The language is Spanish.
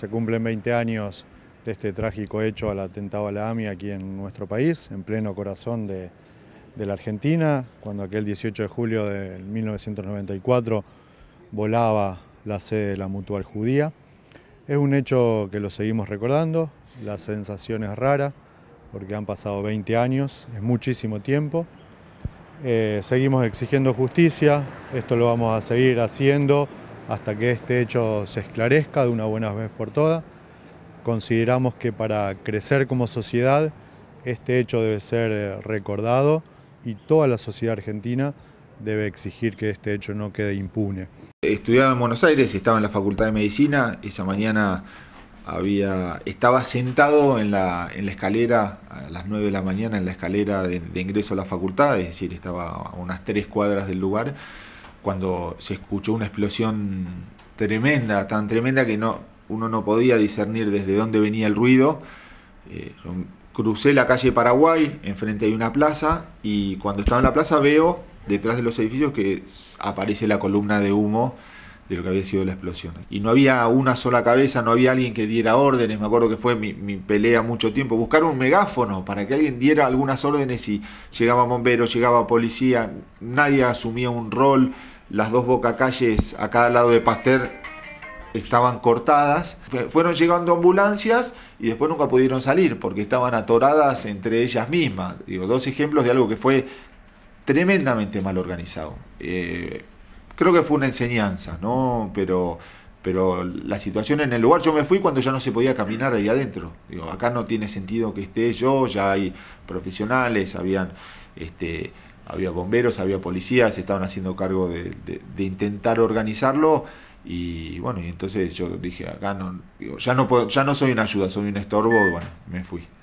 Se cumplen 20 años de este trágico hecho al atentado a la AMI aquí en nuestro país, en pleno corazón de, la Argentina, cuando aquel 18 de julio de 1994 volaba la sede de la Mutual Judía. Es un hecho que lo seguimos recordando, la sensación es rara, porque han pasado 20 años, es muchísimo tiempo. Eh, seguimos exigiendo justicia, esto lo vamos a seguir haciendo hasta que este hecho se esclarezca de una buena vez por todas. Consideramos que para crecer como sociedad este hecho debe ser eh, recordado y toda la sociedad argentina debe exigir que este hecho no quede impune. Estudiaba en Buenos Aires, estaba en la Facultad de Medicina, esa mañana había, estaba sentado en la, en la escalera, a las 9 de la mañana en la escalera de ingreso a la facultad, es decir, estaba a unas tres cuadras del lugar cuando se escuchó una explosión tremenda, tan tremenda que no, uno no podía discernir desde dónde venía el ruido. Eh, crucé la calle Paraguay, enfrente hay una plaza, y cuando estaba en la plaza veo detrás de los edificios que aparece la columna de humo de lo que había sido la explosión. Y no había una sola cabeza, no había alguien que diera órdenes, me acuerdo que fue mi, pelea mucho tiempo, buscar un megáfono para que alguien diera algunas órdenes y llegaba bombero, llegaba policía, nadie asumía un rol, las dos bocacalles a cada lado de Pasteur estaban cortadas. Fueron llegando ambulancias y después nunca pudieron salir porque estaban atoradas entre ellas mismas. Digo, dos ejemplos de algo que fue tremendamente mal organizado. Eh, creo que fue una enseñanza, ¿no? Pero, pero la situación en el lugar, yo me fui cuando ya no se podía caminar ahí adentro. Digo, acá no tiene sentido que esté yo, ya hay profesionales, habían este, había bomberos, había policías, estaban haciendo cargo de, intentar organizarlo. Y bueno, y entonces yo dije, acá no, ya no puedo, ya no soy una ayuda, soy un estorbo, y bueno, me fui.